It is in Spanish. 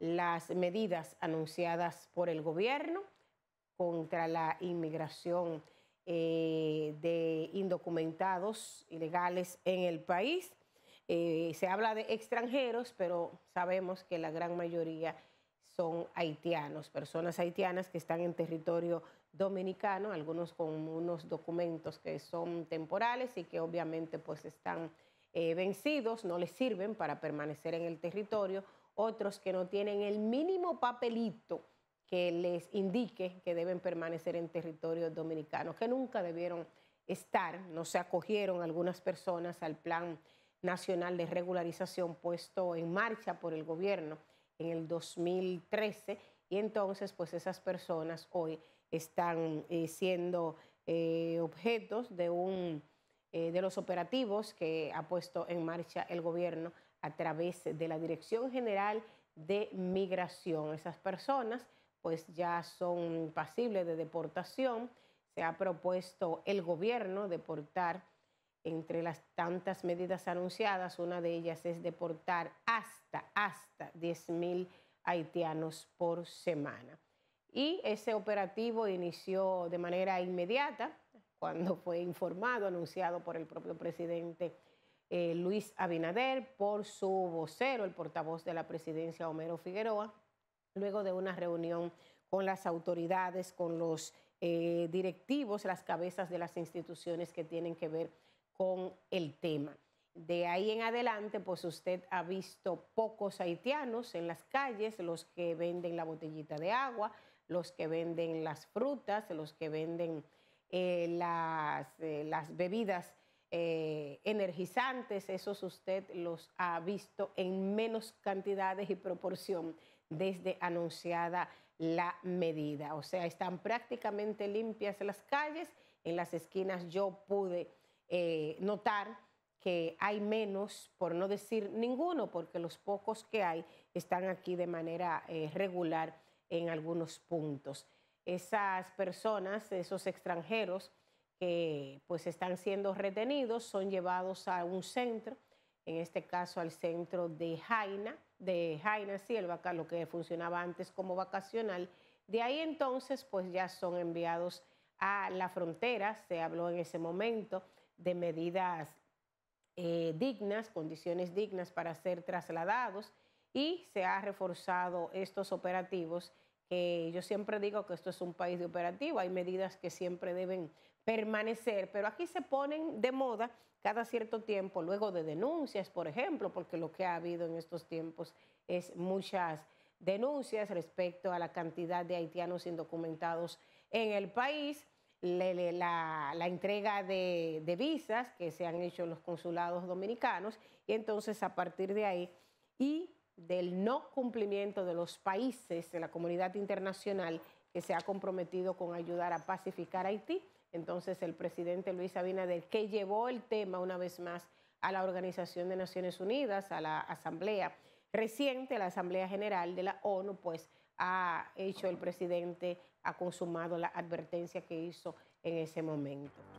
las medidas anunciadas por el gobierno contra la inmigración eh, de indocumentados ilegales en el país. Eh, se habla de extranjeros, pero sabemos que la gran mayoría son haitianos, personas haitianas que están en territorio dominicano, algunos con unos documentos que son temporales y que obviamente pues están eh, vencidos, no les sirven para permanecer en el territorio, otros que no tienen el mínimo papelito que les indique que deben permanecer en territorio dominicano, que nunca debieron estar, no se acogieron algunas personas al plan nacional de regularización puesto en marcha por el gobierno en el 2013 y entonces pues esas personas hoy están eh, siendo eh, objetos de, un, eh, de los operativos que ha puesto en marcha el gobierno a través de la Dirección General de Migración. Esas personas pues ya son pasibles de deportación. Se ha propuesto el gobierno deportar entre las tantas medidas anunciadas, una de ellas es deportar hasta, hasta 10.000 haitianos por semana. Y ese operativo inició de manera inmediata cuando fue informado, anunciado por el propio presidente eh, Luis Abinader por su vocero, el portavoz de la presidencia Homero Figueroa, luego de una reunión con las autoridades, con los eh, directivos, las cabezas de las instituciones que tienen que ver con el tema. De ahí en adelante, pues usted ha visto pocos haitianos en las calles, los que venden la botellita de agua, los que venden las frutas, los que venden eh, las bebidas eh, energizantes, esos usted los ha visto en menos cantidades y proporción desde anunciada la medida. O sea, están prácticamente limpias las calles. En las esquinas yo pude eh, notar que hay menos, por no decir ninguno, porque los pocos que hay están aquí de manera eh, regular en algunos puntos. Esas personas, esos extranjeros que pues están siendo retenidos, son llevados a un centro, en este caso al centro de Jaina, de Jaina sí, lo que funcionaba antes como vacacional. De ahí entonces pues ya son enviados a la frontera, se habló en ese momento de medidas eh, dignas, condiciones dignas para ser trasladados y se ha reforzado estos operativos que yo siempre digo que esto es un país de operativo, hay medidas que siempre deben permanecer, pero aquí se ponen de moda cada cierto tiempo, luego de denuncias, por ejemplo, porque lo que ha habido en estos tiempos es muchas denuncias respecto a la cantidad de haitianos indocumentados en el país, la, entrega de, de, visas que se han hecho en los consulados dominicanos, y entonces a partir de ahí, y del no cumplimiento de los países de la comunidad internacional, se ha comprometido con ayudar a pacificar Haití. Entonces el presidente Luis Abinader, que llevó el tema una vez más a la Organización de Naciones Unidas, a la Asamblea reciente, la Asamblea General de la ONU, pues ha hecho el presidente, ha consumado la advertencia que hizo en ese momento.